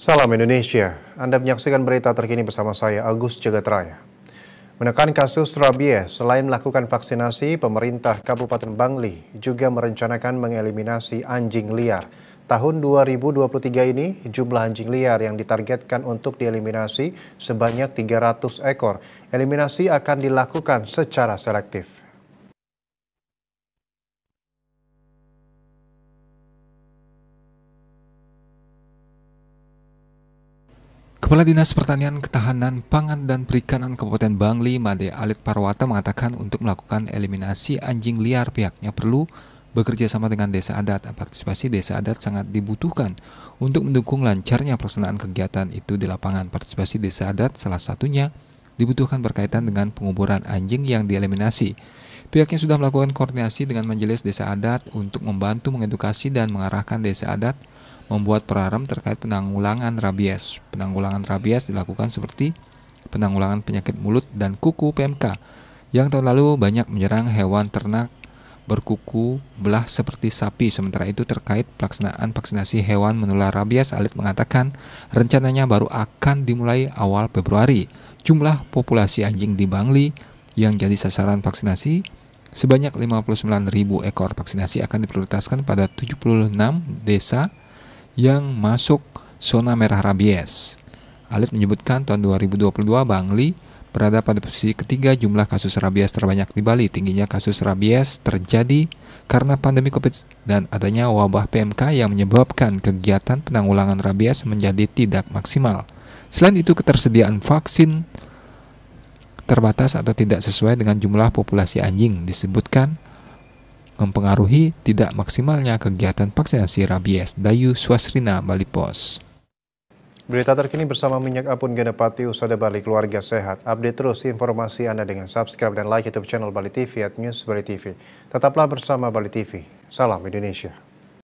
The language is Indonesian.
Salam Indonesia, Anda menyaksikan berita terkini bersama saya Agus Jagatraya. Menekan kasus rabies, selain melakukan vaksinasi, pemerintah Kabupaten Bangli juga merencanakan mengeliminasi anjing liar. Tahun 2023 ini, jumlah anjing liar yang ditargetkan untuk dieliminasi sebanyak 300 ekor. Eliminasi akan dilakukan secara selektif. Kepala Dinas Pertanian Ketahanan Pangan dan Perikanan Kabupaten Bangli, Made Alit Parwata mengatakan untuk melakukan eliminasi anjing liar pihaknya perlu bekerja sama dengan desa adat. Partisipasi desa adat sangat dibutuhkan untuk mendukung lancarnya pelaksanaan kegiatan itu di lapangan. Partisipasi desa adat salah satunya dibutuhkan berkaitan dengan penguburan anjing yang dieliminasi. Pihaknya sudah melakukan koordinasi dengan Majelis Desa Adat untuk membantu mengedukasi dan mengarahkan desa adat membuat peraram terkait penanggulangan rabies. Penanggulangan rabies dilakukan seperti penanggulangan penyakit mulut dan kuku PMK yang tahun lalu banyak menyerang hewan ternak berkuku belah seperti sapi. Sementara itu terkait pelaksanaan vaksinasi hewan menular rabies, Alit mengatakan rencananya baru akan dimulai awal Februari. Jumlah populasi anjing di Bangli yang jadi sasaran vaksinasi sebanyak 59.000 ekor vaksinasi akan diprioritaskan pada 76 desa yang masuk zona merah rabies. Alit menyebutkan tahun 2022 Bangli berada pada posisi ketiga jumlah kasus rabies terbanyak di Bali. Tingginya kasus rabies terjadi karena pandemi COVID dan adanya wabah PMK yang menyebabkan kegiatan penanggulangan rabies menjadi tidak maksimal. Selain itu, ketersediaan vaksin terbatas atau tidak sesuai dengan jumlah populasi anjing disebutkan mempengaruhi tidak maksimalnya kegiatan vaksinasi rabies. Dayu Swasrina, Bali Pos. Berita terkini bersama Minyak Apun Genepati Usada Bali Keluarga Sehat. Update terus informasi Anda dengan subscribe dan like YouTube channel Bali TV at News Bali TV. Tetaplah bersama Bali TV. Salam Indonesia.